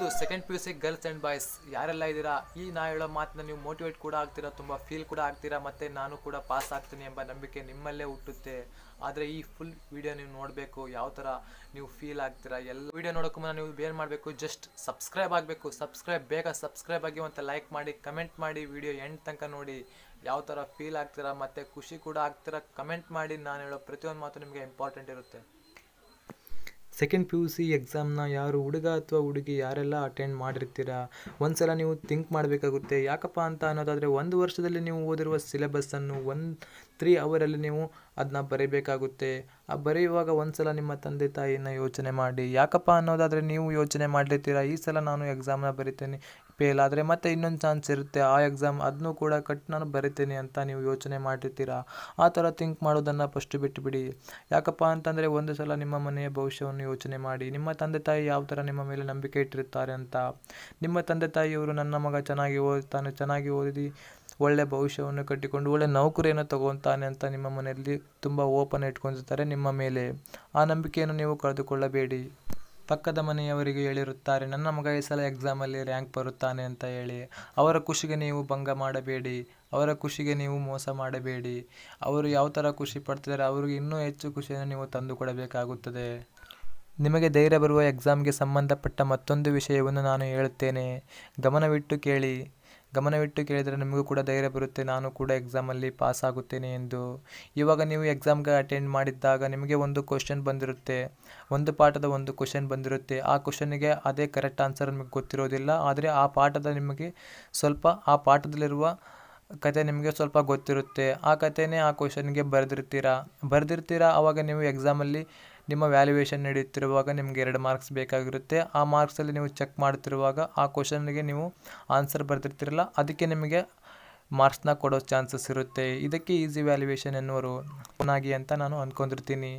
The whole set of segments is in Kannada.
ಇದು second P U C girls and boys ಯಾರೆಲ್ಲ ಇದ್ದೀರಾ ಈ ನಾ ಹೇಳೋ ಮಾತನ್ನ ನೀವು ಮೋಟಿವೇಟ್ ಕೂಡ ಆಗ್ತೀರಾ ತುಂಬ ಫೀಲ್ ಕೂಡ ಆಗ್ತೀರಾ ಮತ್ತು ನಾನು ಕೂಡ ಪಾಸ್ ಆಗ್ತೀನಿ ಎಂಬ ನಂಬಿಕೆ ನಿಮ್ಮಲ್ಲೇ ಹುಟ್ಟುತ್ತೆ ಆದರೆ ಈ ಫುಲ್ ವಿಡಿಯೋ ನೀವು ನೋಡಬೇಕು ಯಾವ ಥರ ನೀವು ಫೀಲ್ ಆಗ್ತೀರಾ ಎಲ್ಲ ವೀಡಿಯೋ ನೋಡೋಕ್ಕೂ ಮುನ್ನ ನೀವು ಏನು ಮಾಡಬೇಕು ಜಸ್ಟ್ ಸಬ್ಸ್ಕ್ರೈಬ್ ಆಗಬೇಕು ಸಬ್ಸ್ಕ್ರೈಬ್ ಬೇಗ ಸಬ್ಸ್ಕ್ರೈಬ್ ಆಗಿ ಅಂತ ಲೈಕ್ ಮಾಡಿ ಕಮೆಂಟ್ ಮಾಡಿ ವಿಡಿಯೋ ಎಂಡ್ ತನಕ ನೋಡಿ ಯಾವ ಥರ ಫೀಲ್ ಆಗ್ತೀರಾ ಮತ್ತು ಖುಷಿ ಕೂಡ ಆಗ್ತೀರಾ ಕಮೆಂಟ್ ಮಾಡಿ ನಾನು ಹೇಳೋ ಪ್ರತಿಯೊಂದು ಮಾತು ನಿಮಗೆ ಇಂಪಾರ್ಟೆಂಟ್ ಇರುತ್ತೆ ಸೆಕೆಂಡ್ ಪಿ ಯು ಸಿ ಎಕ್ಸಾಮ್ನ ಯಾರು ಹುಡುಗ ಅಥವಾ ಹುಡುಗಿ ಯಾರೆಲ್ಲ ಅಟೆಂಡ್ ಮಾಡಿರ್ತೀರ ಒಂದು ಸಲ ನೀವು ಥಿಂಕ್ ಮಾಡಬೇಕಾಗುತ್ತೆ ಯಾಕಪ್ಪ ಅಂತ ಅನ್ನೋದಾದರೆ ಒಂದು ವರ್ಷದಲ್ಲಿ ನೀವು ಓದಿರುವ ಸಿಲೆಬಸ್ಸನ್ನು ಒನ್ ತ್ರೀ ಅವರಲ್ಲಿ ನೀವು ಅದನ್ನ ಬರಿಬೇಕಾಗುತ್ತೆ ಆ ಬರೆಯುವಾಗ ಒಂದು ಸಲ ನಿಮ್ಮ ತಂದೆ ತಾಯಿನ ಯೋಚನೆ ಮಾಡಿ ಯಾಕಪ್ಪ ಅನ್ನೋದಾದರೆ ನೀವು ಯೋಚನೆ ಮಾಡಿರ್ತೀರ ಈ ಸಲ ನಾನು ಎಕ್ಸಾಮ್ನ ಬರಿತೇನೆ ಫೇಲ್ ಆದರೆ ಮತ್ತೆ ಇನ್ನೊಂದು ಚಾನ್ಸ್ ಇರುತ್ತೆ ಆ ಎಕ್ಸಾಮ್ ಅದನ್ನು ಕೂಡ ಕಟ್ ನಾನು ಬರಿತೇನೆ ಅಂತ ನೀವು ಯೋಚನೆ ಮಾಡಿರ್ತೀರಾ ಆ ಥರ ಥಿಂಕ್ ಮಾಡೋದನ್ನು ಫಸ್ಟ್ ಬಿಟ್ಟುಬಿಡಿ ಯಾಕಪ್ಪ ಅಂತಂದರೆ ಒಂದು ಸಲ ನಿಮ್ಮ ಮನೆಯ ಭವಿಷ್ಯವನ್ನು ಯೋಚನೆ ಮಾಡಿ ನಿಮ್ಮ ತಂದೆ ತಾಯಿ ಯಾವ ಥರ ನಿಮ್ಮ ಮೇಲೆ ನಂಬಿಕೆ ಇಟ್ಟಿರ್ತಾರೆ ಅಂತ ನಿಮ್ಮ ತಂದೆ ತಾಯಿಯವರು ನನ್ನ ಮಗ ಚೆನ್ನಾಗಿ ಓದ್ತಾನೆ ಚೆನ್ನಾಗಿ ಓದಿ ಒಳ್ಳೆಯ ಭವಿಷ್ಯವನ್ನು ಕಟ್ಟಿಕೊಂಡು ಒಳ್ಳೆಯ ನೌಕರಿಯನ್ನು ತಗೊತಾನೆ ಅಂತ ನಿಮ್ಮ ಮನೆಯಲ್ಲಿ ತುಂಬ ಓಪನ್ ಇಟ್ಕೊಂಡಿರ್ತಾರೆ ನಿಮ್ಮ ಮೇಲೆ ಆ ನಂಬಿಕೆಯನ್ನು ನೀವು ಕಳೆದುಕೊಳ್ಳಬೇಡಿ ಪಕ್ಕದ ಮನೆಯವರಿಗೆ ಹೇಳಿರುತ್ತಾರೆ ನನ್ನ ಮಗ ಈ ಸಲ ಎಕ್ಸಾಮಲ್ಲಿ ರ್ಯಾಂಕ್ ಬರುತ್ತಾನೆ ಅಂತ ಹೇಳಿ ಅವರ ಖುಷಿಗೆ ನೀವು ಭಂಗ ಮಾಡಬೇಡಿ ಅವರ ಖುಷಿಗೆ ನೀವು ಮೋಸ ಮಾಡಬೇಡಿ ಅವರು ಯಾವ ಥರ ಖುಷಿ ಪಡ್ತಿದ್ದಾರೆ ಅವರಿಗೆ ಇನ್ನೂ ಹೆಚ್ಚು ಖುಷಿಯನ್ನು ನೀವು ತಂದುಕೊಡಬೇಕಾಗುತ್ತದೆ ನಿಮಗೆ ಧೈರ್ಯ ಬರುವ ಎಕ್ಸಾಮ್ಗೆ ಸಂಬಂಧಪಟ್ಟ ಮತ್ತೊಂದು ವಿಷಯವನ್ನು ನಾನು ಹೇಳುತ್ತೇನೆ ಗಮನವಿಟ್ಟು ಕೇಳಿ ಗಮನವಿಟ್ಟು ಕೇಳಿದರೆ ನಿಮಗೂ ಕೂಡ ಧೈರ್ಯ ಬರುತ್ತೆ ನಾನು ಕೂಡ ಎಕ್ಸಾಮಲ್ಲಿ ಪಾಸ್ ಆಗುತ್ತೇನೆ ಎಂದು ಇವಾಗ ನೀವು ಎಕ್ಸಾಮ್ಗೆ ಅಟೆಂಡ್ ಮಾಡಿದ್ದಾಗ ನಿಮಗೆ ಒಂದು ಕ್ವಶನ್ ಬಂದಿರುತ್ತೆ ಒಂದು ಪಾಠದ ಒಂದು ಕ್ವಶನ್ ಬಂದಿರುತ್ತೆ ಆ ಕ್ವಶನಿಗೆ ಅದೇ ಕರೆಕ್ಟ್ ಆನ್ಸರ್ ನಿಮಗೆ ಗೊತ್ತಿರೋದಿಲ್ಲ ಆದರೆ ಆ ಪಾಠದ ನಿಮಗೆ ಸ್ವಲ್ಪ ಆ ಪಾಠದಲ್ಲಿರುವ ಕತೆ ನಿಮಗೆ ಸ್ವಲ್ಪ ಗೊತ್ತಿರುತ್ತೆ ಆ ಕಥೆನೇ ಆ ಕ್ವಶನ್ಗೆ ಬರೆದಿರ್ತೀರಾ ಬರೆದಿರ್ತೀರಾ ಆವಾಗ ನೀವು ಎಕ್ಸಾಮಲ್ಲಿ ನಿಮ್ಮ ವ್ಯಾಲ್ಯೂಯೇಷನ್ ನಡೆಯುತ್ತಿರುವಾಗ ನಿಮಗೆ ಎರಡು ಮಾರ್ಕ್ಸ್ ಬೇಕಾಗಿರುತ್ತೆ ಆ ಮಾರ್ಕ್ಸಲ್ಲಿ ನೀವು ಚೆಕ್ ಮಾಡ್ತಿರುವಾಗ ಆ ಕ್ವಶನ್ಗೆ ನೀವು ಆನ್ಸರ್ ಬರ್ತಿರ್ತಿರಲ್ಲ ಅದಕ್ಕೆ ನಿಮಗೆ ಮಾರ್ಕ್ಸ್ನ ಕೊಡೋ ಚಾನ್ಸಸ್ ಇರುತ್ತೆ ಇದಕ್ಕೆ ಈಸಿ ವ್ಯಾಲ್ಯೂಯೇಷನ್ ಎನ್ನುವರು ಚೆನ್ನಾಗಿ ಅಂತ ನಾನು ಅಂದ್ಕೊಂಡಿರ್ತೀನಿ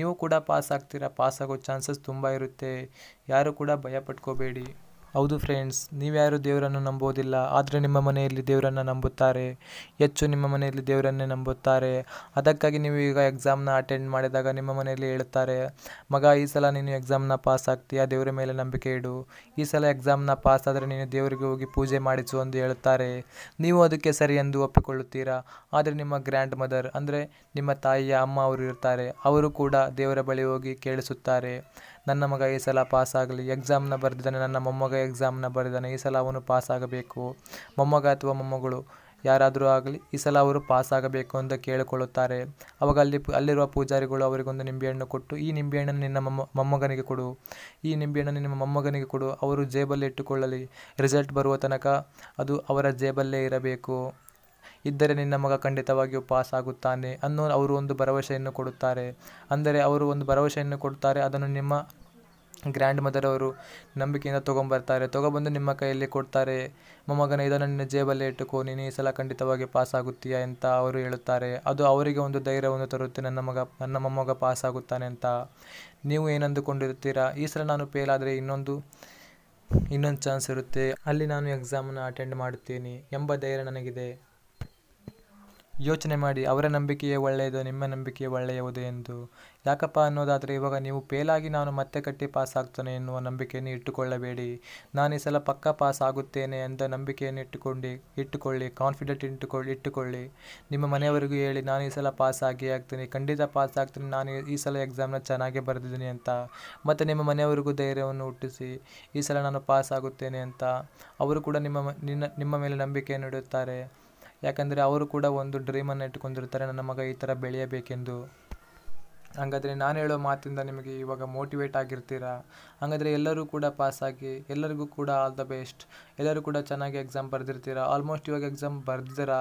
ನೀವು ಕೂಡ ಪಾಸ್ ಆಗ್ತೀರಾ ಪಾಸ್ ಆಗೋ ಚಾನ್ಸಸ್ ತುಂಬ ಇರುತ್ತೆ ಯಾರು ಕೂಡ ಭಯ ಪಟ್ಕೋಬೇಡಿ ಹೌದು ಫ್ರೆಂಡ್ಸ್ ನೀವು ಯಾರೂ ದೇವರನ್ನು ನಂಬೋದಿಲ್ಲ ಆದರೆ ನಿಮ್ಮ ಮನೆಯಲ್ಲಿ ದೇವರನ್ನು ನಂಬುತ್ತಾರೆ ಹೆಚ್ಚು ನಿಮ್ಮ ಮನೆಯಲ್ಲಿ ದೇವರನ್ನೇ ನಂಬುತ್ತಾರೆ ಅದಕ್ಕಾಗಿ ನೀವು ಈಗ ಎಕ್ಸಾಮ್ನ ಅಟೆಂಡ್ ಮಾಡಿದಾಗ ನಿಮ್ಮ ಮನೆಯಲ್ಲಿ ಹೇಳುತ್ತಾರೆ ಮಗ ಈ ಸಲ ನೀನು ಎಕ್ಸಾಮ್ನ ಪಾಸ್ ಆಗ್ತೀಯಾ ದೇವರ ಮೇಲೆ ನಂಬಿಕೆ ಇಡು ಈ ಸಲ ಎಕ್ಸಾಮ್ನ ಪಾಸ್ ಆದರೆ ನೀನು ದೇವರಿಗೆ ಹೋಗಿ ಪೂಜೆ ಮಾಡಿಸು ಎಂದು ಹೇಳುತ್ತಾರೆ ನೀವು ಅದಕ್ಕೆ ಸರಿ ಎಂದು ಒಪ್ಪಿಕೊಳ್ಳುತ್ತೀರಾ ಆದರೆ ನಿಮ್ಮ ಗ್ರ್ಯಾಂಡ್ ಮದರ್ ಅಂದರೆ ನಿಮ್ಮ ತಾಯಿಯ ಅಮ್ಮ ಅವರು ಇರ್ತಾರೆ ಅವರು ಕೂಡ ದೇವರ ಬಳಿ ಹೋಗಿ ಕೇಳಿಸುತ್ತಾರೆ ನನ್ನ ಮಗ ಈ ಸಲ ಪಾಸಾಗಲಿ ಎಕ್ಸಾಮ್ನ ಬರೆದಿದ್ದಾನೆ ನನ್ನ ಮೊಮ್ಮಗ ಎಕ್ಸಾಮ್ನ ಬರೆದಿದ್ದಾನೆ ಈ ಸಲ ಅವನು ಪಾಸಾಗಬೇಕು ಮೊಮ್ಮಗ ಅಥವಾ ಮೊಮ್ಮಗಳು ಯಾರಾದರೂ ಆಗಲಿ ಈ ಸಲ ಅವರು ಪಾಸಾಗಬೇಕು ಅಂತ ಕೇಳಿಕೊಳ್ಳುತ್ತಾರೆ ಅವಾಗ ಅಲ್ಲಿ ಅಲ್ಲಿರುವ ಪೂಜಾರಿಗಳು ಅವರಿಗೊಂದು ನಿಂಬೆಹಣ್ಣು ಕೊಟ್ಟು ಈ ನಿಂಬೆಹಣ್ಣನ್ನು ನಿನ್ನ ಮೊಮ್ಮ ಮೊಮ್ಮಗನಿಗೆ ಕೊಡು ಈ ನಿಂಬೆಹಣ್ಣನ್ನು ನಿಮ್ಮ ಮೊಮ್ಮಗನಿಗೆ ಕೊಡು ಅವರು ಜೇಬಲ್ಲಿ ಇಟ್ಟುಕೊಳ್ಳಲಿ ರಿಸಲ್ಟ್ ಬರುವ ತನಕ ಅದು ಅವರ ಜೇಬಲ್ಲೇ ಇರಬೇಕು ಇದ್ದರೆ ನಿನ್ನ ಮಗ ಖಂಡಿತವಾಗಿಯೂ ಪಾಸ್ ಆಗುತ್ತಾನೆ ಅನ್ನೋ ಅವರು ಒಂದು ಭರವಸೆಯನ್ನು ಕೊಡುತ್ತಾರೆ ಅಂದರೆ ಅವರು ಒಂದು ಭರವಸೆಯನ್ನು ಕೊಡುತ್ತಾರೆ ಅದನ್ನು ನಿಮ್ಮ ಗ್ರ್ಯಾಂಡ್ ಮದರ್ ಅವರು ನಂಬಿಕೆಯಿಂದ ತೊಗೊಂಬರ್ತಾರೆ ತೊಗೊಬಂದು ನಿಮ್ಮ ಕೈಯಲ್ಲಿ ಕೊಡ್ತಾರೆ ಮೊಮ್ಮಗನ ಇದನ್ನು ನಿನ್ನ ಜೇಬಲ್ಲೇ ಇಟ್ಟುಕೋ ನೀನು ಈ ಸಲ ಖಂಡಿತವಾಗಿ ಪಾಸ್ ಆಗುತ್ತೀಯ ಅಂತ ಅವರು ಹೇಳುತ್ತಾರೆ ಅದು ಅವರಿಗೆ ಒಂದು ಧೈರ್ಯವನ್ನು ತರುತ್ತೆ ನನ್ನ ಮಗ ನನ್ನ ಮೊಮ್ಮಗ ಪಾಸ್ ಆಗುತ್ತಾನೆ ಅಂತ ನೀವು ಏನಂದುಕೊಂಡಿರುತ್ತೀರಾ ಈ ಸಲ ನಾನು ಫೇಲ್ ಆದರೆ ಇನ್ನೊಂದು ಇನ್ನೊಂದು ಚಾನ್ಸ್ ಇರುತ್ತೆ ಅಲ್ಲಿ ನಾನು ಎಕ್ಸಾಮನ್ನು ಅಟೆಂಡ್ ಮಾಡುತ್ತೇನೆ ಎಂಬ ಧೈರ್ಯ ನನಗಿದೆ ಯೋಚನೆ ಮಾಡಿ ಅವರ ನಂಬಿಕೆಯೇ ಒಳ್ಳೆಯದು ನಿಮ್ಮ ನಂಬಿಕೆಯೇ ಒಳ್ಳೆಯದು ಎಂದು ಯಾಕಪ್ಪ ಅನ್ನೋದಾದರೆ ಇವಾಗ ನೀವು ಫೇಲಾಗಿ ನಾನು ಮತ್ತೆ ಕಟ್ಟಿ ಪಾಸ್ ಆಗ್ತಾನೆ ಎನ್ನುವ ನಂಬಿಕೆಯನ್ನು ಇಟ್ಟುಕೊಳ್ಳಬೇಡಿ ನಾನು ಈ ಸಲ ಪಕ್ಕಾ ಪಾಸ್ ಆಗುತ್ತೇನೆ ಅಂತ ನಂಬಿಕೆಯನ್ನು ಇಟ್ಟುಕೊಂಡು ಇಟ್ಟುಕೊಳ್ಳಿ ಕಾನ್ಫಿಡೆಂಟ್ ಇಟ್ಟುಕೊಳ್ಳಿ ಇಟ್ಟುಕೊಳ್ಳಿ ನಿಮ್ಮ ಮನೆಯವರಿಗೂ ಹೇಳಿ ನಾನು ಈ ಸಲ ಪಾಸ್ ಆಗಿ ಆಗ್ತೀನಿ ಖಂಡಿತ ಪಾಸ್ ಆಗ್ತೀನಿ ನಾನು ಈ ಸಲ ಎಕ್ಸಾಮ್ನ ಚೆನ್ನಾಗೇ ಬರೆದಿದ್ದೀನಿ ಅಂತ ಮತ್ತು ನಿಮ್ಮ ಮನೆಯವರಿಗೂ ಧೈರ್ಯವನ್ನು ಹುಟ್ಟಿಸಿ ಈ ಸಲ ನಾನು ಪಾಸ್ ಆಗುತ್ತೇನೆ ಅಂತ ಅವರು ಕೂಡ ನಿಮ್ಮ ನಿನ್ನ ನಿಮ್ಮ ಮೇಲೆ ನಂಬಿಕೆಯನ್ನು ಇಡುತ್ತಾರೆ ಯಾಕಂದರೆ ಅವರು ಕೂಡ ಒಂದು ಡ್ರೀಮನ್ನು ಇಟ್ಕೊಂಡಿರ್ತಾರೆ ನನ್ನ ಮಗ ಈ ಥರ ಬೆಳೆಯಬೇಕೆಂದು ಹಾಗಾದರೆ ನಾನು ಹೇಳೋ ಮಾತಿಂದ ನಿಮಗೆ ಇವಾಗ ಮೋಟಿವೇಟ್ ಆಗಿರ್ತೀರ ಹಾಗಾದರೆ ಎಲ್ಲರೂ ಕೂಡ ಪಾಸಾಗಿ ಎಲ್ಲರಿಗೂ ಕೂಡ ಆಲ್ ದ ಬೆಸ್ಟ್ ಎಲ್ಲರೂ ಕೂಡ ಚೆನ್ನಾಗಿ ಎಕ್ಸಾಮ್ ಬರೆದಿರ್ತೀರಾ ಆಲ್ಮೋಸ್ಟ್ ಇವಾಗ ಎಕ್ಸಾಮ್ ಬರೆದಿರ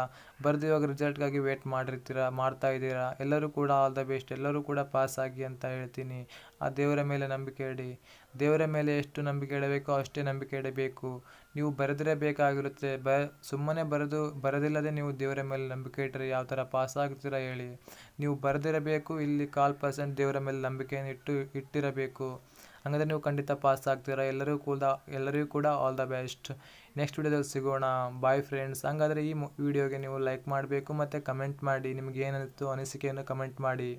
ಬರೆದು ಇವಾಗ ರಿಸಲ್ಟ್ಗಾಗಿ ವೇಟ್ ಮಾಡಿರ್ತೀರಾ ಮಾಡ್ತಾ ಇದ್ದೀರಾ ಎಲ್ಲರೂ ಕೂಡ ಆಲ್ ದ ಬೆಸ್ಟ್ ಎಲ್ಲರೂ ಕೂಡ ಪಾಸಾಗಿ ಅಂತ ಹೇಳ್ತೀನಿ ಆ ದೇವರ ಮೇಲೆ ನಂಬಿಕೆ ಇಡಿ ದೇವರ ಮೇಲೆ ಎಷ್ಟು ನಂಬಿಕೆ ಇಡಬೇಕೋ ಅಷ್ಟೇ ನಂಬಿಕೆ ಇಡಬೇಕು ನೀವು ಬರೆದಿರಬೇಕಾಗಿರುತ್ತೆ ಬ ಸುಮ್ಮನೆ ಬರೆದು ಬರೆದಿಲ್ಲದೆ ನೀವು ದೇವರ ಮೇಲೆ ನಂಬಿಕೆ ಇಟ್ಟರೆ ಯಾವ ಥರ ಪಾಸ್ ಆಗ್ತೀರಾ ಹೇಳಿ ನೀವು ಬರೆದಿರಬೇಕು ಇಲ್ಲಿ ಕಾಲ್ ಪರ್ಸೆಂಟ್ ದೇವರ ಮೇಲೆ ನಂಬಿಕೆಯನ್ನು ಇಟ್ಟು ಇಟ್ಟಿರಬೇಕು ಹಾಗಾದ್ರೆ ನೀವು ಖಂಡಿತ ಪಾಸ್ ಆಗ್ತೀರಾ ಎಲ್ಲರೂ ಕೂಡ ಎಲ್ಲರಿಗೂ ಕೂಡ ಆಲ್ ದ ಬೆಸ್ಟ್ ನೆಕ್ಸ್ಟ್ ವಿಡಿಯೋದಲ್ಲಿ ಸಿಗೋಣ ಬಾಯ್ ಫ್ರೆಂಡ್ಸ್ ಹಾಗಾದರೆ ಈ ವಿಡಿಯೋಗೆ ನೀವು ಲೈಕ್ ಮಾಡಬೇಕು ಮತ್ತು ಕಮೆಂಟ್ ಮಾಡಿ ನಿಮ್ಗೆ ಅನಿಸಿಕೆಯನ್ನು ಕಮೆಂಟ್ ಮಾಡಿ